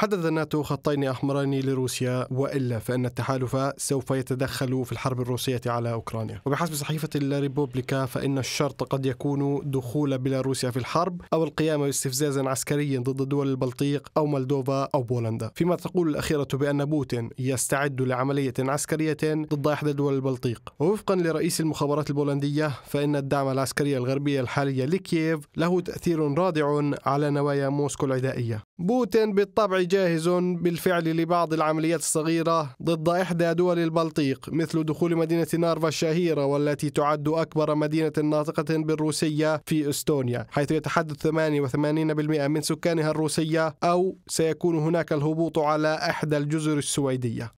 حدد الناتو خطين أحمرين لروسيا وإلا فإن التحالف سوف يتدخل في الحرب الروسية على أوكرانيا وبحسب صحيفة الريبوبليكا فإن الشرط قد يكون دخول بيلاروسيا في الحرب أو القيام باستفزاز عسكري ضد دول البلطيق أو مولدوفا أو بولندا فيما تقول الأخيرة بأن بوتين يستعد لعملية عسكرية ضد إحدى دول البلطيق ووفقا لرئيس المخابرات البولندية فإن الدعم العسكري الغربي الحالي لكييف له تأثير رادع على نوايا موسكو العدائية بوتين بالطبع جاهز بالفعل لبعض العمليات الصغيرة ضد إحدى دول البلطيق مثل دخول مدينة نارفا الشهيرة والتي تعد أكبر مدينة ناطقة بالروسية في أستونيا حيث يتحدث 88% من سكانها الروسية أو سيكون هناك الهبوط على إحدى الجزر السويدية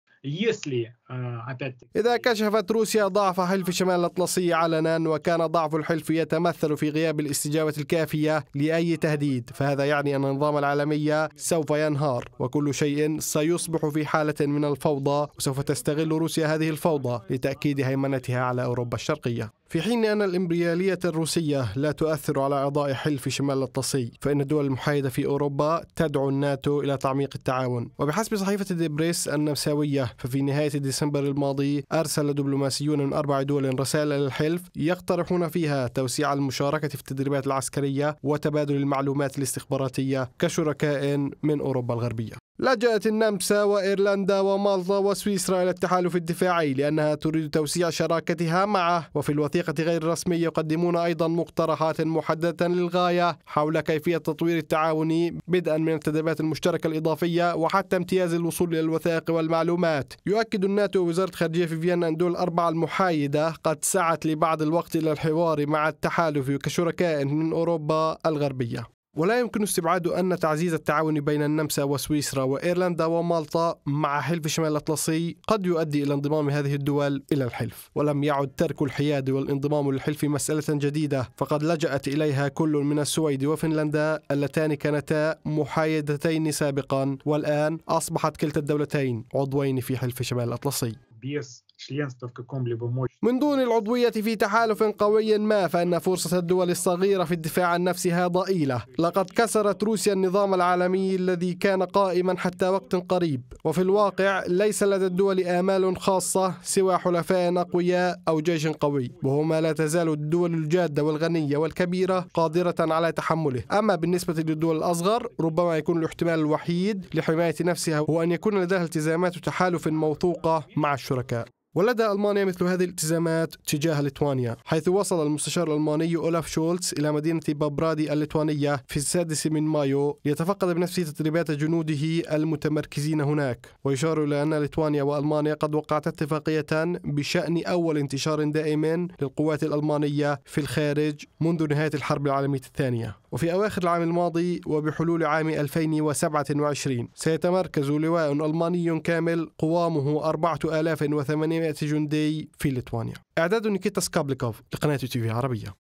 آه، إذا كشفت روسيا ضعف حلف شمال الأطلسي علنا وكان ضعف الحلف يتمثل في غياب الاستجابة الكافية لأي تهديد فهذا يعني أن النظام العالمي سوف ينهار وكل شيء سيصبح في حالة من الفوضى وسوف تستغل روسيا هذه الفوضى لتأكيد هيمنتها على أوروبا الشرقية في حين أن الإمبريالية الروسية لا تؤثر على أعضاء حلف شمال الأطلسي فإن الدول المحايدة في أوروبا تدعو الناتو إلى تعميق التعاون وبحسب صحيفة ديبريس النمساوية ففي نهاية ديسمبر ديسمبر الماضي أرسل دبلوماسيون من أربع دول رسائل للحلف يقترحون فيها توسيع المشاركة في التدريبات العسكرية وتبادل المعلومات الاستخباراتية كشركاء من أوروبا الغربية لجأت النمسا وإيرلندا ومالطا وسويسرا إلى التحالف الدفاعي لأنها تريد توسيع شراكتها معه وفي الوثيقة غير الرسمية يقدمون أيضا مقترحات محددة للغاية حول كيفية تطوير التعاون بدءا من التدريبات المشتركة الإضافية وحتى امتياز الوصول إلى الوثائق والمعلومات يؤكد الناتو وزارة خارجية في فيينا أن دول الأربعة المحايدة قد سعت لبعض الوقت إلى الحوار مع التحالف كشركاء من أوروبا الغربية ولا يمكن استبعاد أن تعزيز التعاون بين النمسا وسويسرا وإيرلندا ومالطا مع حلف شمال الأطلسي قد يؤدي إلى انضمام هذه الدول إلى الحلف ولم يعد ترك الحياد والانضمام للحلف مسألة جديدة فقد لجأت إليها كل من السويد وفنلندا اللتان كانتا محايدتين سابقا والآن أصبحت كلتا الدولتين عضوين في حلف شمال الأطلسي من دون العضوية في تحالف قوي ما فإن فرصة الدول الصغيرة في الدفاع عن نفسها ضئيلة لقد كسرت روسيا النظام العالمي الذي كان قائما حتى وقت قريب وفي الواقع ليس لدى الدول آمال خاصة سوى حلفاء أقوياء أو جيش قوي وهما لا تزال الدول الجادة والغنية والكبيرة قادرة على تحمله أما بالنسبة للدول الأصغر ربما يكون الاحتمال الوحيد لحماية نفسها هو أن يكون لديها التزامات تحالف موثوقة مع الشركاء ولدى ألمانيا مثل هذه الالتزامات تجاه ليتوانيا حيث وصل المستشار الألماني أولاف شولتز إلى مدينة بابرادي الليتوانية في السادس من مايو ليتفقد بنفسه تدريبات جنوده المتمركزين هناك ويشار إلى أن ليتوانيا وألمانيا قد وقعتا اتفاقية بشأن أول انتشار دائم للقوات الألمانية في الخارج منذ نهاية الحرب العالمية الثانية وفي أواخر العام الماضي وبحلول عام 2027 سيتمركز لواء ألماني كامل قوامه 4800 مئة جندي في ليتوانيا إعداد نيكيتا سكابليكوف لقناة تي في عربية